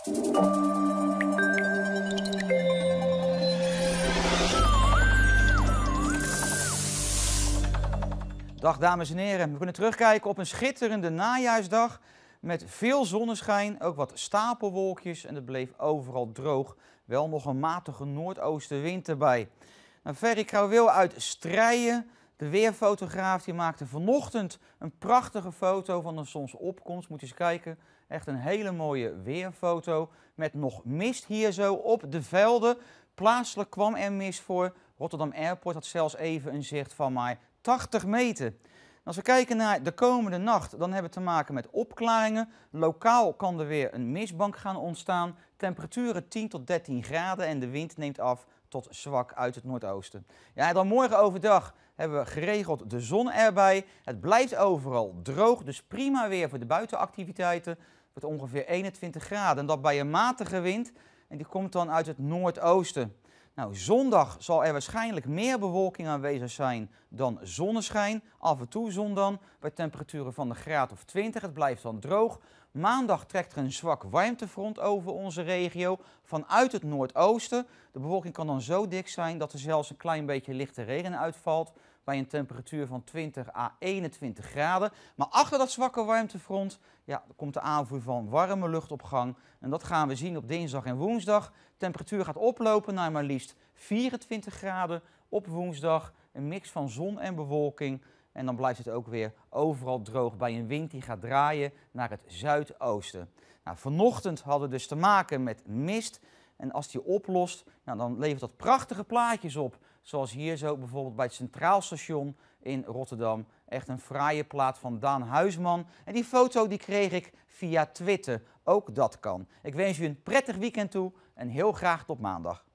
Dag dames en heren, we kunnen terugkijken op een schitterende najaarsdag met veel zonneschijn, ook wat stapelwolkjes en het bleef overal droog. Wel nog een matige noordoostenwind erbij. Nou, Ferry Krauweel uit Strijen de weerfotograaf die maakte vanochtend een prachtige foto van de zonsopkomst. Moet je eens kijken. Echt een hele mooie weerfoto met nog mist hier zo op de velden. Plaatselijk kwam er mist voor. Rotterdam Airport had zelfs even een zicht van maar 80 meter. Als we kijken naar de komende nacht, dan hebben we te maken met opklaringen. Lokaal kan er weer een mistbank gaan ontstaan. Temperaturen 10 tot 13 graden en de wind neemt af tot zwak uit het noordoosten. Ja, dan morgen overdag hebben we geregeld de zon erbij. Het blijft overal droog, dus prima weer voor de buitenactiviteiten. Het wordt ongeveer 21 graden en dat bij een matige wind. En die komt dan uit het noordoosten. Nou, zondag zal er waarschijnlijk meer bewolking aanwezig zijn dan zonneschijn. Af en toe zon dan, bij temperaturen van de graad of 20. Het blijft dan droog. Maandag trekt er een zwak warmtefront over onze regio vanuit het noordoosten. De bewolking kan dan zo dik zijn dat er zelfs een klein beetje lichte regen uitvalt bij een temperatuur van 20 à 21 graden. Maar achter dat zwakke warmtefront ja, komt de aanvoer van warme lucht op gang. En dat gaan we zien op dinsdag en woensdag. De temperatuur gaat oplopen naar maar liefst 24 graden op woensdag. Een mix van zon en bewolking. En dan blijft het ook weer overal droog bij een wind die gaat draaien naar het zuidoosten. Nou, vanochtend hadden we dus te maken met mist. En als die oplost, nou, dan levert dat prachtige plaatjes op. Zoals hier zo bijvoorbeeld bij het Centraal Station in Rotterdam. Echt een fraaie plaat van Daan Huisman. En die foto die kreeg ik via Twitter. Ook dat kan. Ik wens u een prettig weekend toe en heel graag tot maandag.